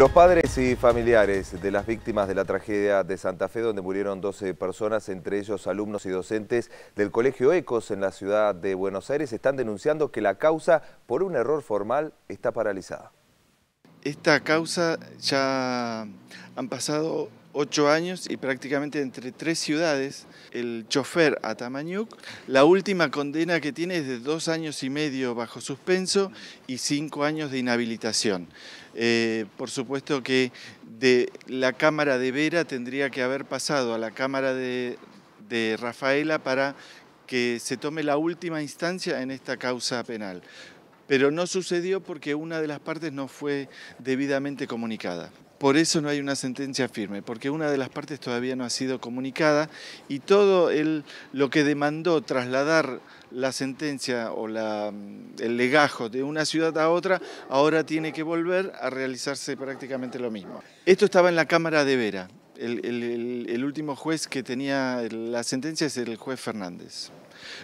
Los padres y familiares de las víctimas de la tragedia de Santa Fe, donde murieron 12 personas, entre ellos alumnos y docentes del Colegio Ecos en la ciudad de Buenos Aires, están denunciando que la causa, por un error formal, está paralizada. Esta causa ya han pasado ocho años y prácticamente entre tres ciudades. El chofer Atamañuc. la última condena que tiene es de dos años y medio bajo suspenso y cinco años de inhabilitación. Eh, por supuesto que de la Cámara de Vera tendría que haber pasado a la Cámara de Rafaela para que se tome la última instancia en esta causa penal. Pero no sucedió porque una de las partes no fue debidamente comunicada. Por eso no hay una sentencia firme, porque una de las partes todavía no ha sido comunicada y todo el, lo que demandó trasladar la sentencia o mm, el legajo de una ciudad a otra, ahora tiene que volver a realizarse prácticamente lo mismo. Esto estaba en la Cámara de Vera el, último juez que tenía la sentencia es el juez Fernández.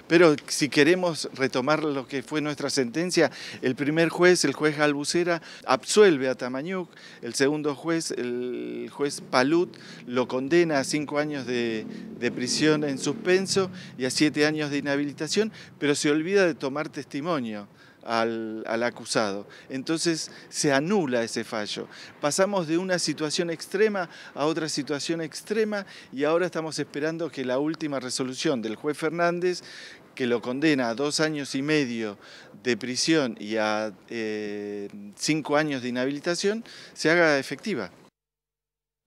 Pero si queremos retomar lo que fue nuestra sentencia, el primer juez, el juez Albucera, absuelve a Tamañuc, el segundo juez, el juez Palut, lo condena a cinco años de, de prisión en suspenso y a siete años de inhabilitación, pero se olvida de tomar testimonio al, acusado. Entonces se anula ese fallo. Pasamos de una situación extrema a otra situación extrema y ahora estamos esperando que la última resolución del juez Fernández, que lo condena a dos años y medio de prisión y a eh, cinco años de inhabilitación, se haga efectiva.